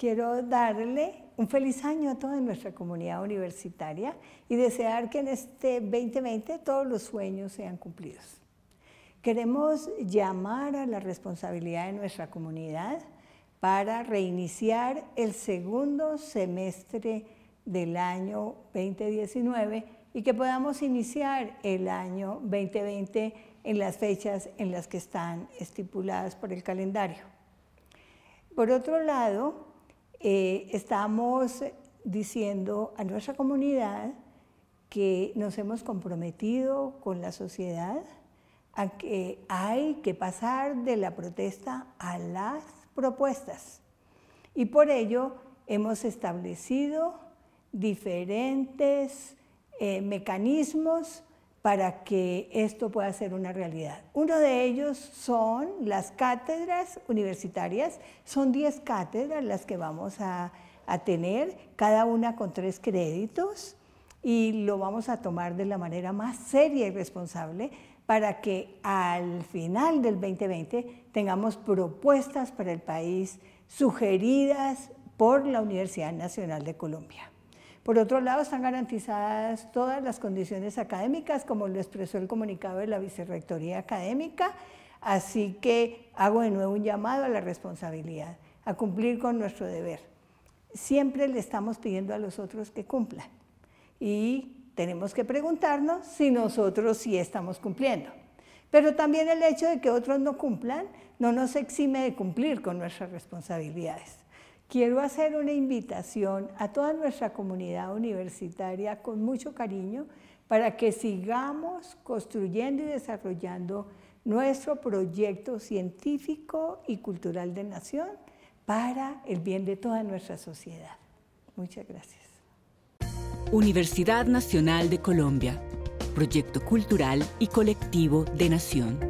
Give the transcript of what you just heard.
quiero darle un feliz año a toda nuestra comunidad universitaria y desear que en este 2020 todos los sueños sean cumplidos. Queremos llamar a la responsabilidad de nuestra comunidad para reiniciar el segundo semestre del año 2019 y que podamos iniciar el año 2020 en las fechas en las que están estipuladas por el calendario. Por otro lado, eh, estamos diciendo a nuestra comunidad que nos hemos comprometido con la sociedad a que hay que pasar de la protesta a las propuestas. Y por ello hemos establecido diferentes eh, mecanismos para que esto pueda ser una realidad. Uno de ellos son las cátedras universitarias. Son 10 cátedras las que vamos a, a, tener, cada una con tres créditos, y lo vamos a tomar de la manera más seria y responsable para que al final del 2020 tengamos propuestas para el país sugeridas por la Universidad Nacional de Colombia. Por otro lado, están garantizadas todas las condiciones académicas, como lo expresó el comunicado de la Vicerrectoría Académica, así que hago de nuevo un llamado a la responsabilidad, a cumplir con nuestro deber. Siempre le estamos pidiendo a los otros que cumplan y tenemos que preguntarnos si nosotros sí estamos cumpliendo. Pero también el hecho de que otros no cumplan no nos exime de cumplir con nuestras responsabilidades quiero hacer una invitación a toda nuestra comunidad universitaria con mucho cariño para que sigamos construyendo y desarrollando nuestro proyecto científico y cultural de nación para el bien de toda nuestra sociedad. Muchas gracias. Universidad Nacional de Colombia, proyecto cultural y colectivo de nación.